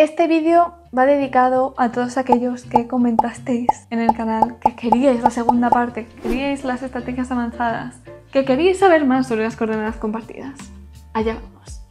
Este vídeo va dedicado a todos aquellos que comentasteis en el canal que queríais la segunda parte, que queríais las estrategias avanzadas, que queríais saber más sobre las coordenadas compartidas. Allá vamos.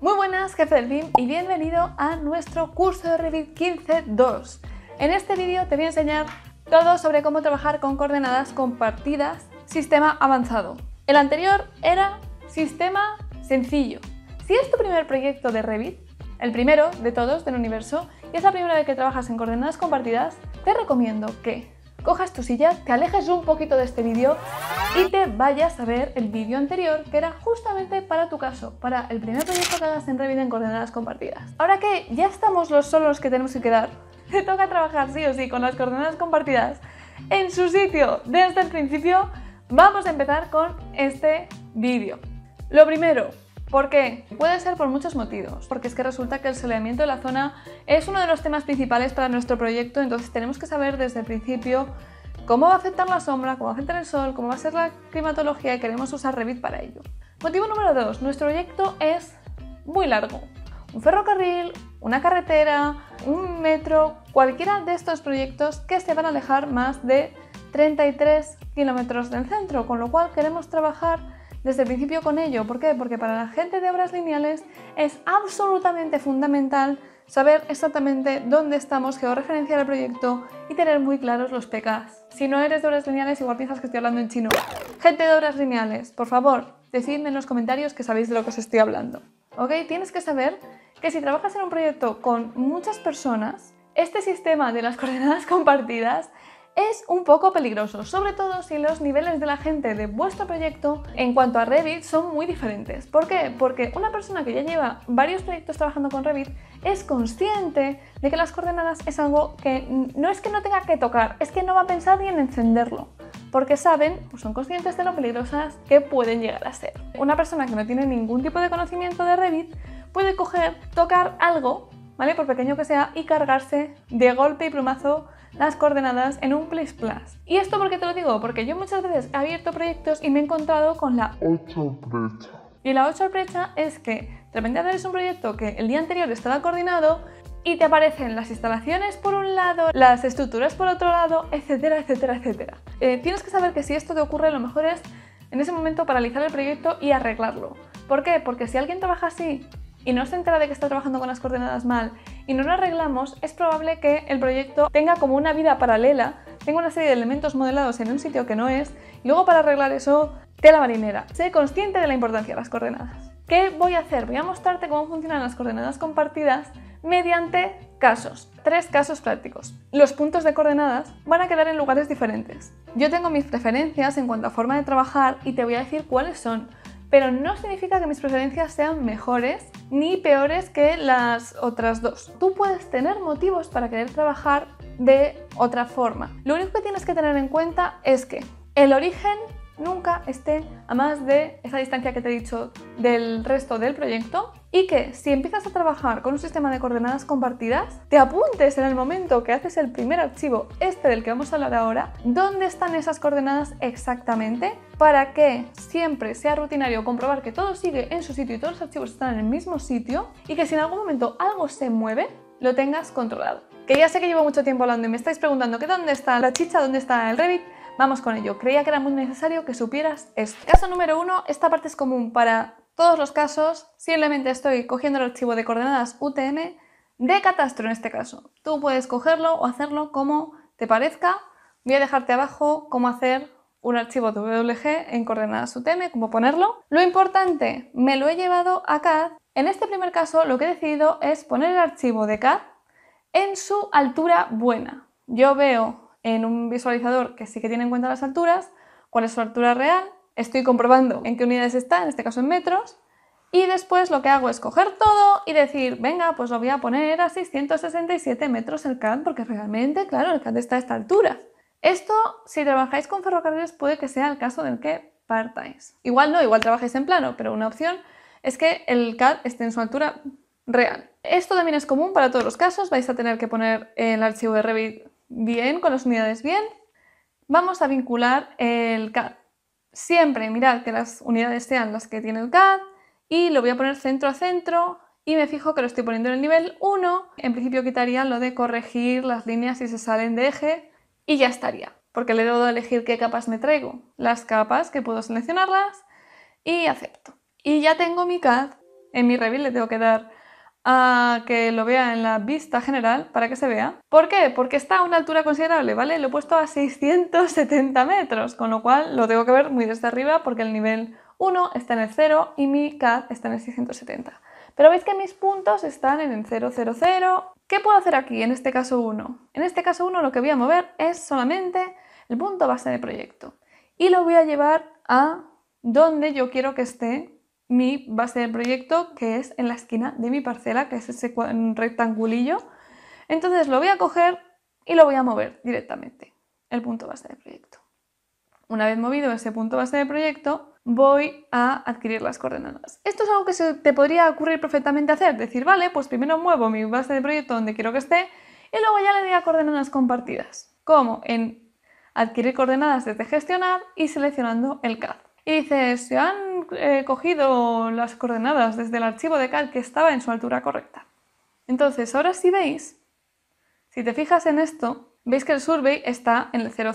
Muy buenas, jefe del BIM, y bienvenido a nuestro curso de Revit 15.2. En este vídeo te voy a enseñar todo sobre cómo trabajar con coordenadas compartidas, sistema avanzado, el anterior era Sistema Sencillo. Si es tu primer proyecto de Revit, el primero de todos del universo, y es la primera vez que trabajas en coordenadas compartidas, te recomiendo que cojas tu silla, te alejes un poquito de este vídeo y te vayas a ver el vídeo anterior que era justamente para tu caso, para el primer proyecto que hagas en Revit en coordenadas compartidas. Ahora que ya estamos los solos que tenemos que quedar, te toca trabajar sí o sí con las coordenadas compartidas en su sitio desde el principio Vamos a empezar con este vídeo. Lo primero, ¿por qué? Puede ser por muchos motivos, porque es que resulta que el soleamiento de la zona es uno de los temas principales para nuestro proyecto, entonces tenemos que saber desde el principio cómo va a afectar la sombra, cómo va a afectar el sol, cómo va a ser la climatología y queremos usar Revit para ello. Motivo número 2. Nuestro proyecto es muy largo. Un ferrocarril, una carretera, un metro, cualquiera de estos proyectos que se van a alejar más de 33 kilómetros del centro, con lo cual queremos trabajar desde el principio con ello. ¿Por qué? Porque para la gente de obras lineales es absolutamente fundamental saber exactamente dónde estamos, georreferenciar el proyecto y tener muy claros los PKs. Si no eres de obras lineales, igual piensas que estoy hablando en chino. Gente de obras lineales, por favor, decidme en los comentarios que sabéis de lo que os estoy hablando. ¿Ok? Tienes que saber que si trabajas en un proyecto con muchas personas, este sistema de las coordenadas compartidas es un poco peligroso, sobre todo si los niveles de la gente de vuestro proyecto en cuanto a Revit son muy diferentes. ¿Por qué? Porque una persona que ya lleva varios proyectos trabajando con Revit es consciente de que las coordenadas es algo que no es que no tenga que tocar, es que no va a pensar ni en encenderlo porque saben, o pues son conscientes de lo peligrosas que pueden llegar a ser. Una persona que no tiene ningún tipo de conocimiento de Revit puede coger, tocar algo, ¿vale? Por pequeño que sea, y cargarse de golpe y plumazo las coordenadas en un plus plus. ¿Y esto porque te lo digo? Porque yo muchas veces he abierto proyectos y me he encontrado con la 8 brecha. Y la 8 brecha es que de repente haces un proyecto que el día anterior estaba coordinado y te aparecen las instalaciones por un lado, las estructuras por otro lado, etcétera, etcétera, etcétera. Eh, tienes que saber que si esto te ocurre lo mejor es en ese momento paralizar el proyecto y arreglarlo. ¿Por qué? Porque si alguien trabaja así y no se entera de que está trabajando con las coordenadas mal y no lo arreglamos, es probable que el proyecto tenga como una vida paralela, tenga una serie de elementos modelados en un sitio que no es, y luego para arreglar eso, tela marinera. Sé consciente de la importancia de las coordenadas. ¿Qué voy a hacer? Voy a mostrarte cómo funcionan las coordenadas compartidas mediante casos, tres casos prácticos. Los puntos de coordenadas van a quedar en lugares diferentes. Yo tengo mis preferencias en cuanto a forma de trabajar y te voy a decir cuáles son, pero no significa que mis preferencias sean mejores ni peores que las otras dos. Tú puedes tener motivos para querer trabajar de otra forma. Lo único que tienes que tener en cuenta es que el origen nunca esté a más de esa distancia que te he dicho del resto del proyecto y que si empiezas a trabajar con un sistema de coordenadas compartidas, te apuntes en el momento que haces el primer archivo, este del que vamos a hablar ahora, dónde están esas coordenadas exactamente para que siempre sea rutinario comprobar que todo sigue en su sitio y todos los archivos están en el mismo sitio y que si en algún momento algo se mueve, lo tengas controlado. Que ya sé que llevo mucho tiempo hablando y me estáis preguntando que dónde está la chicha, dónde está el Revit, Vamos con ello. Creía que era muy necesario que supieras esto. Caso número uno, esta parte es común para todos los casos. Simplemente estoy cogiendo el archivo de coordenadas UTM de catastro en este caso. Tú puedes cogerlo o hacerlo como te parezca. Voy a dejarte abajo cómo hacer un archivo WG en coordenadas UTM, cómo ponerlo. Lo importante, me lo he llevado a CAD. En este primer caso lo que he decidido es poner el archivo de CAD en su altura buena. Yo veo en un visualizador que sí que tiene en cuenta las alturas, cuál es su altura real, estoy comprobando en qué unidades está, en este caso en metros, y después lo que hago es coger todo y decir, venga, pues lo voy a poner a 667 metros el CAD, porque realmente, claro, el CAD está a esta altura. Esto, si trabajáis con ferrocarriles, puede que sea el caso del que partáis. Igual no, igual trabajáis en plano, pero una opción es que el CAD esté en su altura real. Esto también es común para todos los casos, vais a tener que poner el archivo de Revit bien, con las unidades bien, vamos a vincular el CAD. Siempre mirad que las unidades sean las que tiene el CAD y lo voy a poner centro a centro y me fijo que lo estoy poniendo en el nivel 1. En principio quitaría lo de corregir las líneas si se salen de eje y ya estaría, porque le debo elegir qué capas me traigo. Las capas que puedo seleccionarlas y acepto. Y ya tengo mi CAD. En mi Revit le tengo que dar a que lo vea en la vista general para que se vea. ¿Por qué? Porque está a una altura considerable, ¿vale? Lo he puesto a 670 metros, con lo cual lo tengo que ver muy desde arriba porque el nivel 1 está en el 0 y mi CAD está en el 670. Pero veis que mis puntos están en el 000. ¿Qué puedo hacer aquí en este caso 1? En este caso 1 lo que voy a mover es solamente el punto base de proyecto y lo voy a llevar a donde yo quiero que esté mi base de proyecto que es en la esquina de mi parcela, que es ese rectangulillo. Entonces lo voy a coger y lo voy a mover directamente, el punto base de proyecto. Una vez movido ese punto base de proyecto, voy a adquirir las coordenadas. Esto es algo que te podría ocurrir perfectamente hacer, decir, vale, pues primero muevo mi base de proyecto donde quiero que esté y luego ya le doy a coordenadas compartidas, como en adquirir coordenadas desde gestionar y seleccionando el CAD. Y dices, eh, cogido las coordenadas desde el archivo de cal que estaba en su altura correcta. Entonces, ahora si veis, si te fijas en esto, veis que el survey está en el 000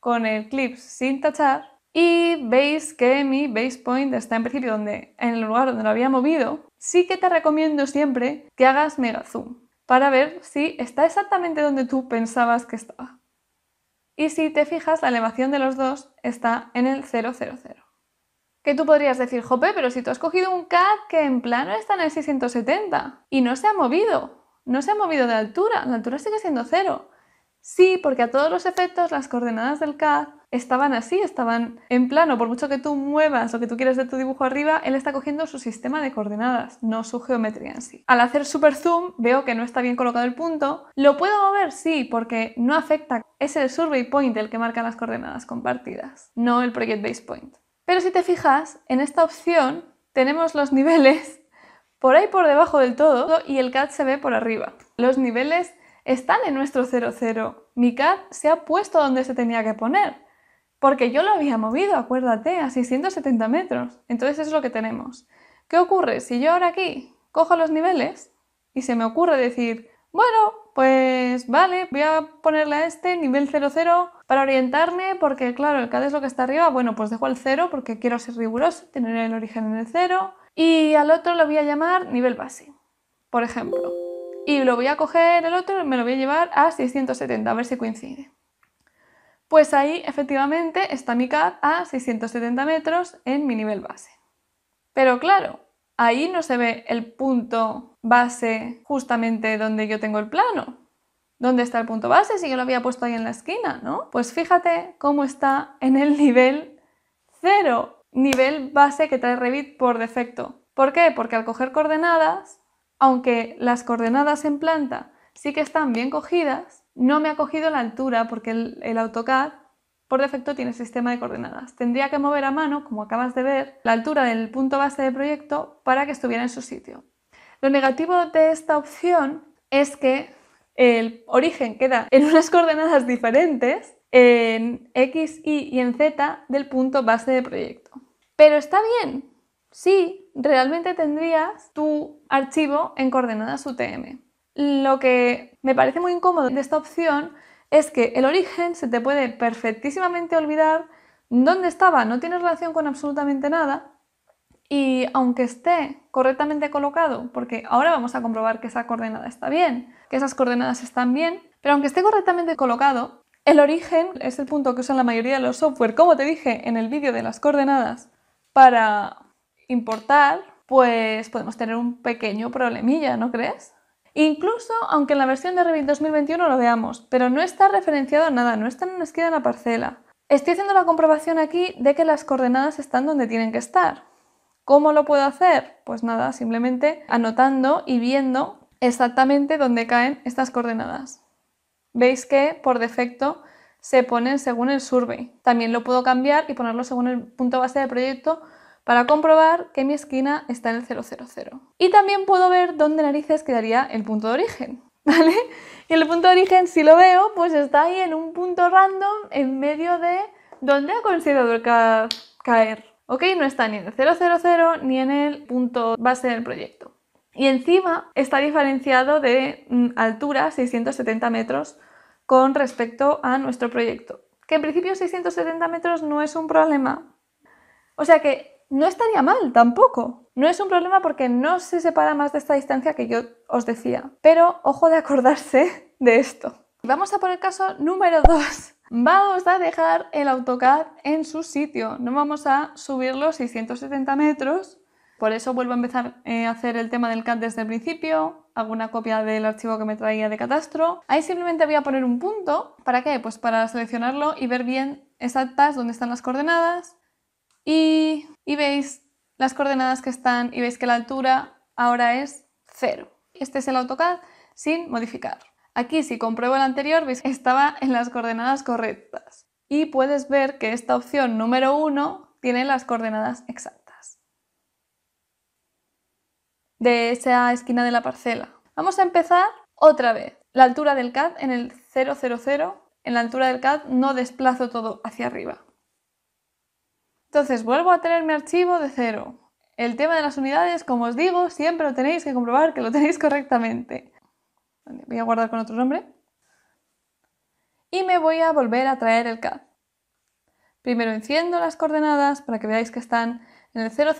con el clip sin tachar y veis que mi base point está en principio donde, en el lugar donde lo había movido. Sí que te recomiendo siempre que hagas mega zoom para ver si está exactamente donde tú pensabas que estaba. Y si te fijas, la elevación de los dos está en el 000. Que tú podrías decir, jope, pero si tú has cogido un CAD que en plano está en el 670 y no se ha movido, no se ha movido de altura, la altura sigue siendo cero. Sí, porque a todos los efectos las coordenadas del CAD estaban así, estaban en plano. Por mucho que tú muevas o que tú quieras de tu dibujo arriba, él está cogiendo su sistema de coordenadas, no su geometría en sí. Al hacer super zoom veo que no está bien colocado el punto. ¿Lo puedo mover? Sí, porque no afecta. Es el survey point el que marca las coordenadas compartidas, no el project base point. Pero si te fijas, en esta opción tenemos los niveles por ahí por debajo del todo y el CAD se ve por arriba. Los niveles están en nuestro 00. Mi CAD se ha puesto donde se tenía que poner, porque yo lo había movido, acuérdate, a 670 metros. Entonces es lo que tenemos. ¿Qué ocurre si yo ahora aquí cojo los niveles y se me ocurre decir, bueno, pues vale, voy a ponerle a este nivel 00 para orientarme, porque claro, el CAD es lo que está arriba, bueno, pues dejo el 0 porque quiero ser riguroso, tener el origen en el 0. Y al otro lo voy a llamar nivel base, por ejemplo. Y lo voy a coger el otro, me lo voy a llevar a 670, a ver si coincide. Pues ahí efectivamente está mi CAD a 670 metros en mi nivel base. Pero claro, ahí no se ve el punto base justamente donde yo tengo el plano, ¿Dónde está el punto base? Si yo lo había puesto ahí en la esquina, ¿no? Pues fíjate cómo está en el nivel 0, nivel base que trae Revit por defecto. ¿Por qué? Porque al coger coordenadas, aunque las coordenadas en planta sí que están bien cogidas, no me ha cogido la altura porque el, AutoCAD por defecto tiene sistema de coordenadas. Tendría que mover a mano, como acabas de ver, la altura del punto base de proyecto para que estuviera en su sitio. Lo negativo de esta opción es que el origen queda en unas coordenadas diferentes, en X, Y y en Z del punto base de proyecto. Pero está bien, si realmente tendrías tu archivo en coordenadas UTM. Lo que me parece muy incómodo de esta opción es que el origen se te puede perfectísimamente olvidar dónde estaba, no tiene relación con absolutamente nada y aunque esté correctamente colocado, porque ahora vamos a comprobar que esa coordenada está bien, que esas coordenadas están bien, pero aunque esté correctamente colocado, el origen es el punto que usan la mayoría de los software, como te dije en el vídeo de las coordenadas, para importar, pues podemos tener un pequeño problemilla, ¿no crees? Incluso aunque en la versión de Revit 2021 lo veamos, pero no está referenciado a nada, no está en una esquina de la parcela. Estoy haciendo la comprobación aquí de que las coordenadas están donde tienen que estar. ¿Cómo lo puedo hacer? Pues nada, simplemente anotando y viendo exactamente donde caen estas coordenadas. Veis que por defecto se ponen según el survey. También lo puedo cambiar y ponerlo según el punto base del proyecto para comprobar que mi esquina está en el 000. Y también puedo ver dónde narices quedaría el punto de origen, ¿vale? Y el punto de origen, si lo veo, pues está ahí en un punto random en medio de donde ha considerado caer. ¿Ok? No está ni en el 000 ni en el punto base del proyecto. Y encima está diferenciado de mm, altura 670 metros con respecto a nuestro proyecto. Que en principio 670 metros no es un problema. O sea que no estaría mal tampoco. No es un problema porque no se separa más de esta distancia que yo os decía. Pero ojo de acordarse de esto. Vamos a por el caso número 2. Vamos a dejar el AutoCAD en su sitio. No vamos a subirlo 670 metros por eso vuelvo a empezar eh, a hacer el tema del CAD desde el principio, hago una copia del archivo que me traía de catastro. Ahí simplemente voy a poner un punto. ¿Para qué? Pues para seleccionarlo y ver bien exactas dónde están las coordenadas. Y, y veis las coordenadas que están y veis que la altura ahora es cero. Este es el AutoCAD sin modificar. Aquí si compruebo el anterior, veis que estaba en las coordenadas correctas. Y puedes ver que esta opción número 1 tiene las coordenadas exactas de esa esquina de la parcela. Vamos a empezar otra vez. La altura del CAD en el 000, en la altura del CAD no desplazo todo hacia arriba. Entonces vuelvo a tener mi archivo de cero. El tema de las unidades, como os digo, siempre lo tenéis que comprobar que lo tenéis correctamente. Voy a guardar con otro nombre. Y me voy a volver a traer el CAD. Primero enciendo las coordenadas para que veáis que están en el 000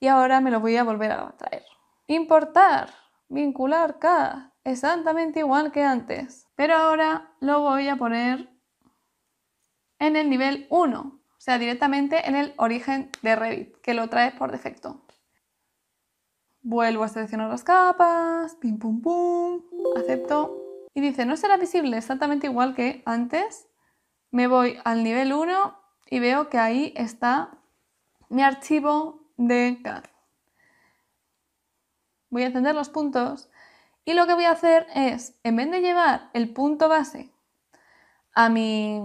y ahora me lo voy a volver a traer. Importar, vincular K, exactamente igual que antes, pero ahora lo voy a poner en el nivel 1, o sea, directamente en el origen de Revit, que lo trae por defecto. Vuelvo a seleccionar las capas, pim pum pum, acepto. Y dice, no será visible exactamente igual que antes. Me voy al nivel 1 y veo que ahí está mi archivo de CAD. Voy a encender los puntos y lo que voy a hacer es, en vez de llevar el punto base a mi,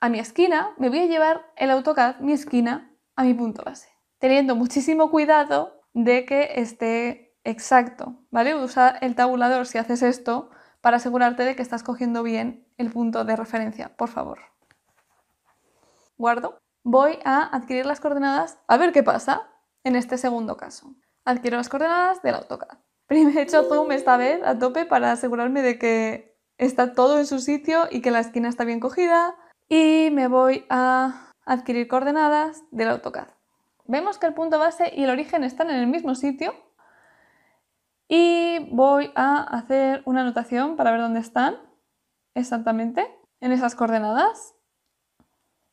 a mi esquina, me voy a llevar el AutoCAD, mi esquina, a mi punto base, teniendo muchísimo cuidado de que esté exacto, ¿vale? Usa el tabulador si haces esto para asegurarte de que estás cogiendo bien el punto de referencia, por favor. Guardo. Voy a adquirir las coordenadas a ver qué pasa. En este segundo caso, adquiero las coordenadas del AutoCAD. Primero he hecho zoom esta vez a tope para asegurarme de que está todo en su sitio y que la esquina está bien cogida. Y me voy a adquirir coordenadas del AutoCAD. Vemos que el punto base y el origen están en el mismo sitio. Y voy a hacer una anotación para ver dónde están exactamente en esas coordenadas.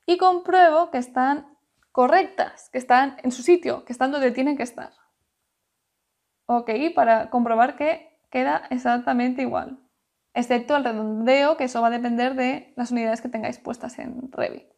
Y compruebo que están correctas, que están en su sitio, que están donde tienen que estar. Ok, para comprobar que queda exactamente igual, excepto el redondeo, que eso va a depender de las unidades que tengáis puestas en Revit.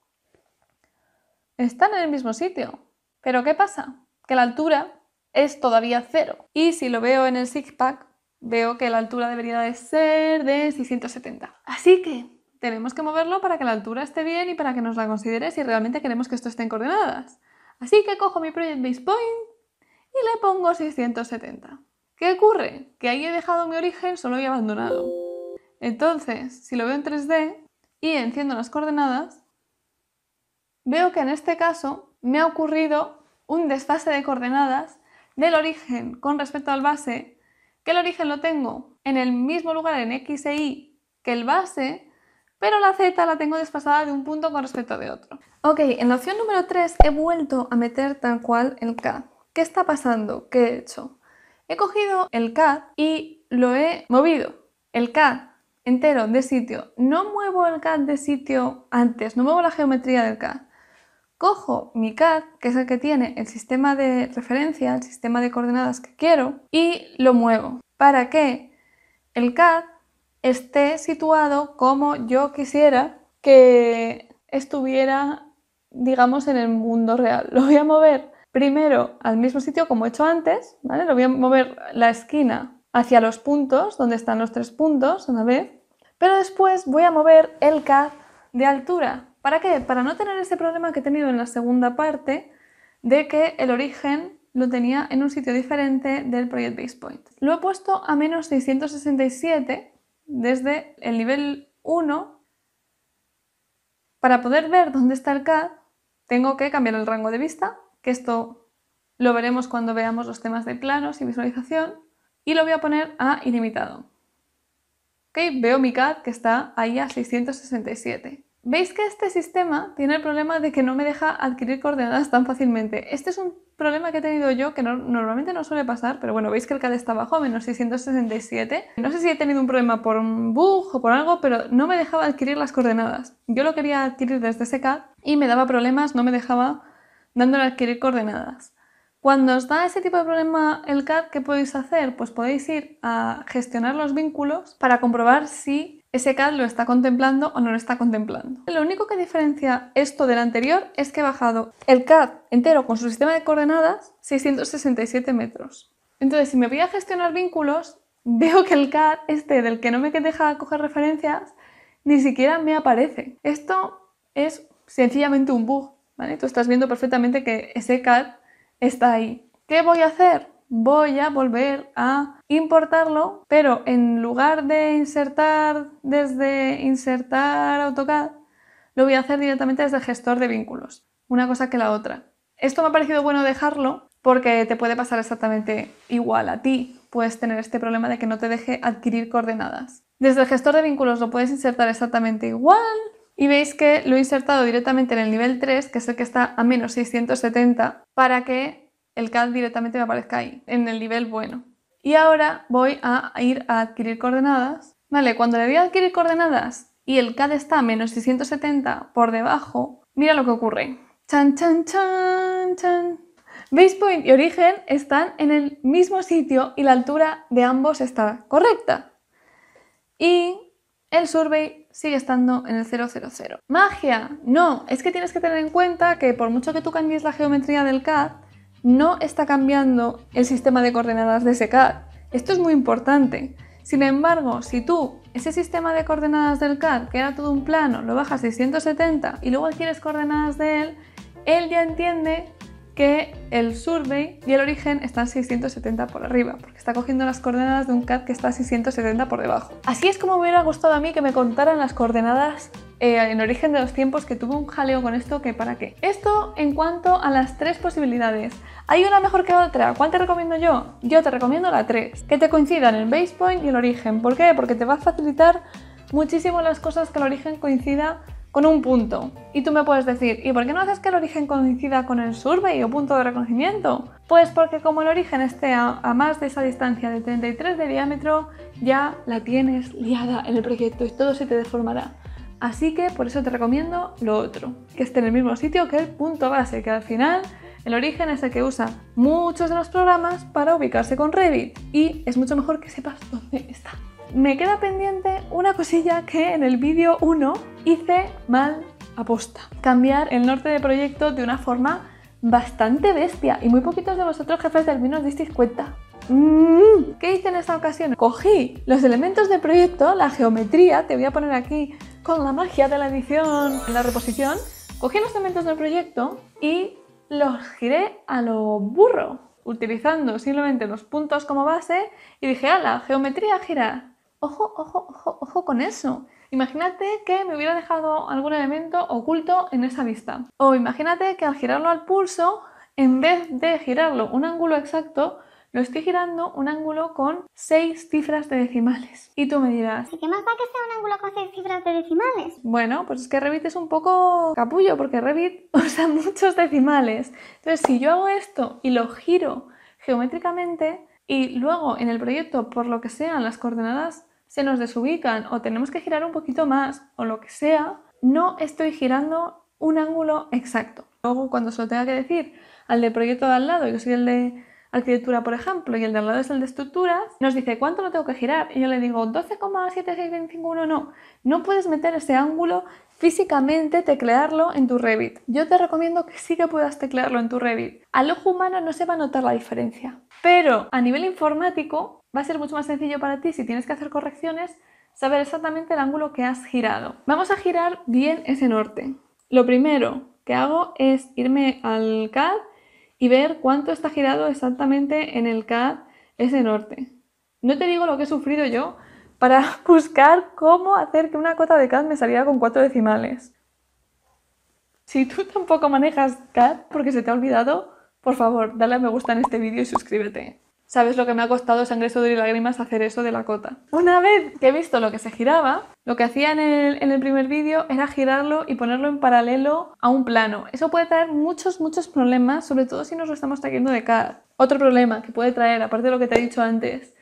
Están en el mismo sitio, pero ¿qué pasa? Que la altura es todavía cero. Y si lo veo en el six pack, veo que la altura debería de ser de 670. Así que tenemos que moverlo para que la altura esté bien y para que nos la considere si realmente queremos que esto esté en coordenadas. Así que cojo mi Project Base Point y le pongo 670. ¿Qué ocurre? Que ahí he dejado mi origen, solo he abandonado. Entonces, si lo veo en 3D y enciendo las coordenadas, veo que en este caso me ha ocurrido un desfase de coordenadas del origen con respecto al base, que el origen lo tengo en el mismo lugar en x e y que el base, pero la z la tengo desfasada de un punto con respecto de otro. Ok, en la opción número 3 he vuelto a meter tal cual el k. ¿Qué está pasando? ¿Qué he hecho? He cogido el k y lo he movido. El k entero de sitio. No muevo el k de sitio antes, no muevo la geometría del k. Cojo mi CAD, que es el que tiene el sistema de referencia, el sistema de coordenadas que quiero, y lo muevo para qué? el CAD esté situado como yo quisiera que estuviera, digamos, en el mundo real. Lo voy a mover primero al mismo sitio como he hecho antes, ¿vale? Lo voy a mover la esquina hacia los puntos, donde están los tres puntos una vez, pero después voy a mover el CAD de altura. ¿Para qué? Para no tener ese problema que he tenido en la segunda parte de que el origen lo tenía en un sitio diferente del Project Base Point. Lo he puesto a menos 667 desde el nivel 1, para poder ver dónde está el CAD, tengo que cambiar el rango de vista, que esto lo veremos cuando veamos los temas de planos y visualización, y lo voy a poner a ilimitado. ¿Ok? Veo mi CAD que está ahí a 667. Veis que este sistema tiene el problema de que no me deja adquirir coordenadas tan fácilmente. Este es un problema que he tenido yo, que normalmente no suele pasar, pero bueno, veis que el CAD está bajo, menos 667. No sé si he tenido un problema por un bug o por algo, pero no me dejaba adquirir las coordenadas. Yo lo quería adquirir desde ese CAD y me daba problemas, no me dejaba dándole adquirir coordenadas. Cuando os da ese tipo de problema el CAD, ¿qué podéis hacer? Pues podéis ir a gestionar los vínculos para comprobar si ¿Ese CAD lo está contemplando o no lo está contemplando. Lo único que diferencia esto del anterior es que he bajado el CAD entero con su sistema de coordenadas 667 metros. Entonces, si me voy a gestionar vínculos, veo que el CAD, este del que no me deja coger referencias, ni siquiera me aparece. Esto es sencillamente un bug, ¿vale? Tú estás viendo perfectamente que ese CAD está ahí. ¿Qué voy a hacer? voy a volver a importarlo, pero en lugar de insertar desde insertar AutoCAD, lo voy a hacer directamente desde el gestor de vínculos, una cosa que la otra. Esto me ha parecido bueno dejarlo porque te puede pasar exactamente igual a ti, puedes tener este problema de que no te deje adquirir coordenadas. Desde el gestor de vínculos lo puedes insertar exactamente igual y veis que lo he insertado directamente en el nivel 3, que es el que está a menos 670, para que el CAD directamente me aparezca ahí, en el nivel bueno. Y ahora voy a ir a adquirir coordenadas. Vale, cuando le voy a adquirir coordenadas y el CAD está a menos 670 por debajo, mira lo que ocurre. Chan, chan, chan, chan. Base point y origen están en el mismo sitio y la altura de ambos está correcta. Y el survey sigue estando en el 000. ¡Magia! No, es que tienes que tener en cuenta que por mucho que tú cambies la geometría del CAD, no está cambiando el sistema de coordenadas de ese CAD. Esto es muy importante. Sin embargo, si tú ese sistema de coordenadas del CAD, que era todo un plano, lo bajas 670 y luego adquieres coordenadas de él, él ya entiende que el survey y el origen están 670 por arriba, porque está cogiendo las coordenadas de un CAD que está 670 por debajo. Así es como me hubiera gustado a mí que me contaran las coordenadas eh, en Origen de los Tiempos que tuvo un jaleo con esto que para qué. Esto en cuanto a las tres posibilidades. Hay una mejor que otra. ¿Cuál te recomiendo yo? Yo te recomiendo la tres Que te coincidan el base point y el origen. ¿Por qué? Porque te va a facilitar muchísimo las cosas que el origen coincida con un punto. Y tú me puedes decir, ¿y por qué no haces que el origen coincida con el survey o punto de reconocimiento? Pues porque como el origen esté a, a, más de esa distancia de 33 de diámetro, ya la tienes liada en el proyecto y todo se te deformará. Así que por eso te recomiendo lo otro, que esté en el mismo sitio que el punto base, que al final el origen es el que usa muchos de los programas para ubicarse con Revit y es mucho mejor que sepas dónde está. Me queda pendiente una cosilla que en el vídeo 1 hice mal aposta. Cambiar el norte de proyecto de una forma bastante bestia y muy poquitos de vosotros jefes del vino os disteis cuenta. Mm, ¿Qué hice en esta ocasión? Cogí los elementos de proyecto, la geometría, te voy a poner aquí con la magia de la edición, en la reposición, cogí los elementos del proyecto y los giré a lo burro, utilizando simplemente los puntos como base y dije, ala, geometría gira. Ojo, ojo, ojo, ojo con eso. Imagínate que me hubiera dejado algún elemento oculto en esa vista. O imagínate que al girarlo al pulso, en vez de girarlo un ángulo exacto, lo estoy girando un ángulo con 6 cifras de decimales. Y tú me dirás, ¿y qué más da que sea un ángulo con 6 cifras de decimales? Bueno, pues es que Revit es un poco capullo porque Revit usa muchos decimales. Entonces, si yo hago esto y lo giro geométricamente y luego en el proyecto, por lo que sean, las coordenadas se nos desubican o tenemos que girar un poquito más o lo que sea, no estoy girando un ángulo exacto. Luego, cuando se lo tenga que decir al de proyecto de al lado, yo soy el de arquitectura, por ejemplo, y el de al lado es el de estructuras, nos dice cuánto lo tengo que girar. Y yo le digo 12,76251. no, no puedes meter ese ángulo físicamente teclearlo en tu Revit. Yo te recomiendo que sí que puedas teclearlo en tu Revit. Al ojo humano no se va a notar la diferencia, pero a nivel informático va a ser mucho más sencillo para ti si tienes que hacer correcciones saber exactamente el ángulo que has girado. Vamos a girar bien ese norte. Lo primero que hago es irme al CAD y ver cuánto está girado exactamente en el CAD ese norte. No te digo lo que he sufrido yo para buscar cómo hacer que una cota de CAD me saliera con cuatro decimales. Si tú tampoco manejas CAD porque se te ha olvidado, por favor, dale a me gusta en este vídeo y suscríbete sabes lo que me ha costado sangre, sudor y lágrimas hacer eso de la cota. Una vez que he visto lo que se giraba, lo que hacía en el, primer vídeo era girarlo y ponerlo en paralelo a un plano. Eso puede traer muchos, muchos problemas, sobre todo si nos lo estamos trayendo de CAD. Otro problema que puede traer, aparte de lo que te he dicho antes,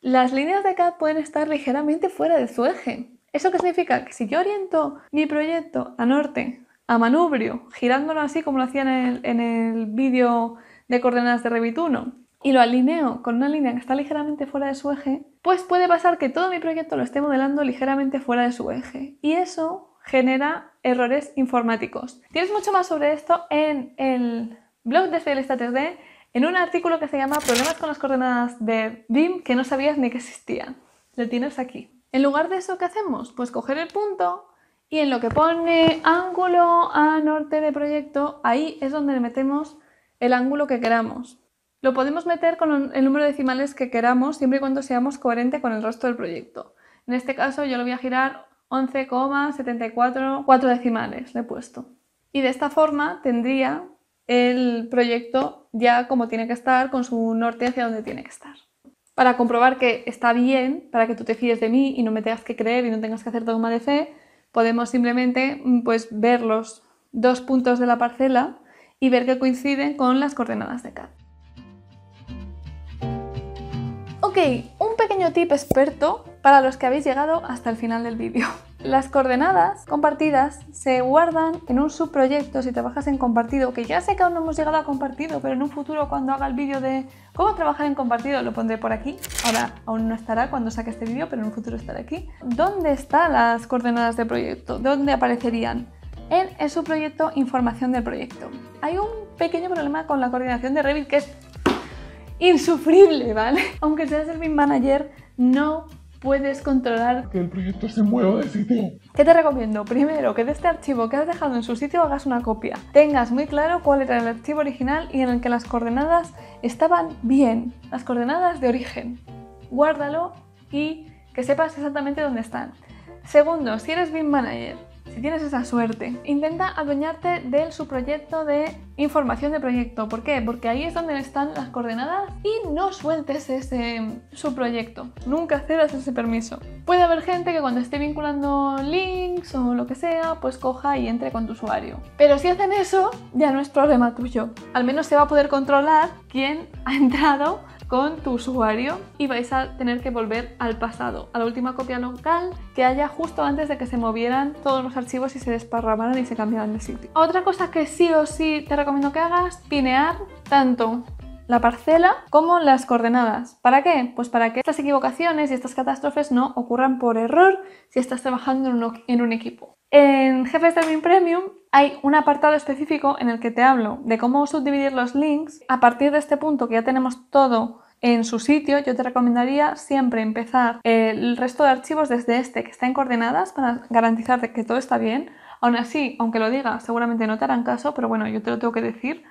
las líneas de CAD pueden estar ligeramente fuera de su eje. ¿Eso qué significa? Que si yo oriento mi proyecto a norte, a manubrio, girándolo así como lo hacía en el, en el vídeo de coordenadas de Revit 1, y lo alineo con una línea que está ligeramente fuera de su eje, pues puede pasar que todo mi proyecto lo esté modelando ligeramente fuera de su eje. Y eso genera errores informáticos. Tienes mucho más sobre esto en el blog de Fidelista 3D, en un artículo que se llama Problemas con las coordenadas de BIM que no sabías ni que existían. Lo tienes aquí. En lugar de eso, ¿qué hacemos? Pues coger el punto y en lo que pone ángulo a norte de proyecto, ahí es donde le metemos el ángulo que queramos. Lo podemos meter con el número de decimales que queramos siempre y cuando seamos coherentes con el resto del proyecto. En este caso yo lo voy a girar 11,74 decimales, le he puesto. Y de esta forma tendría el proyecto ya como tiene que estar, con su norte hacia donde tiene que estar. Para comprobar que está bien, para que tú te fíes de mí y no me tengas que creer y no tengas que hacer dogma de fe, podemos simplemente mm, pues, ver los dos puntos de la parcela y ver que coinciden con las coordenadas de CAD. Ok, un pequeño tip experto para los que habéis llegado hasta el final del vídeo. Las coordenadas compartidas se guardan en un subproyecto si trabajas en compartido, que ya sé que aún no hemos llegado a compartido, pero en un futuro cuando haga el vídeo de cómo trabajar en compartido lo pondré por aquí. Ahora aún no estará cuando saque este vídeo, pero en un futuro estará aquí. ¿Dónde están las coordenadas de proyecto? ¿Dónde aparecerían? En el subproyecto Información del proyecto. Hay un pequeño problema con la coordinación de Revit que es insufrible, ¿vale? Aunque seas el BIM manager, no puedes controlar que el proyecto se mueva de sitio. ¿Qué te recomiendo? Primero, que de este archivo que has dejado en su sitio hagas una copia. Tengas muy claro cuál era el archivo original y en el que las coordenadas estaban bien, las coordenadas de origen. Guárdalo y que sepas exactamente dónde están. Segundo, si eres BIM Manager si tienes esa suerte. Intenta adueñarte del su proyecto de información de proyecto. ¿Por qué? Porque ahí es donde están las coordenadas y no sueltes ese su proyecto. Nunca cedas ese permiso. Puede haber gente que cuando esté vinculando links o lo que sea, pues coja y entre con tu usuario. Pero si hacen eso, ya no es problema tuyo. Al menos se va a poder controlar quién ha entrado con tu usuario y vais a tener que volver al pasado, a la última copia local que haya justo antes de que se movieran todos los archivos y se desparramaran y se cambiaran de sitio. Otra cosa que sí o sí te recomiendo que hagas, pinear tanto la parcela como las coordenadas. ¿Para qué? Pues para que estas equivocaciones y estas catástrofes no ocurran por error si estás trabajando en un, equipo. En Jefes de Premium hay un apartado específico en el que te hablo de cómo subdividir los links. A partir de este punto que ya tenemos todo en su sitio, yo te recomendaría siempre empezar el resto de archivos desde este que está en coordenadas para garantizar que todo está bien. Aún así, aunque lo diga, seguramente no te harán caso, pero bueno, yo te lo tengo que decir,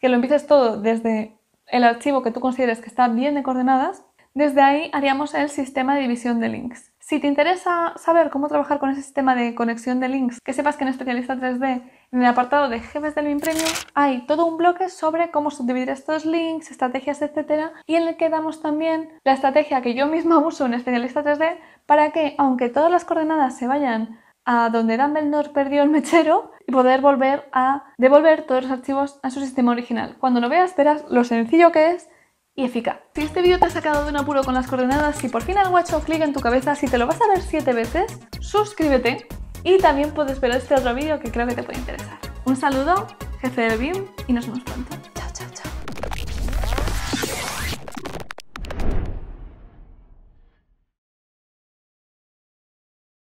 que lo empieces todo desde el archivo que tú consideres que está bien de coordenadas. Desde ahí haríamos el sistema de división de links. Si te interesa saber cómo trabajar con ese sistema de conexión de links, que sepas que en Especialista 3D, en el apartado de Jefes del BIM hay todo un bloque sobre cómo subdividir estos links, estrategias, etcétera, y en el que damos también la estrategia que yo misma uso en Especialista 3D para que, aunque todas las coordenadas se vayan a donde Dumbledore perdió el mechero y poder volver a devolver todos los archivos a su sistema original. Cuando lo veas verás lo sencillo que es y eficaz. Si este vídeo te ha sacado de un apuro con las coordenadas y por fin algo ha hecho clic en tu cabeza, si te lo vas a ver siete veces, suscríbete y también puedes ver este otro vídeo que creo que te puede interesar. Un saludo, jefe del BIM, y nos vemos pronto.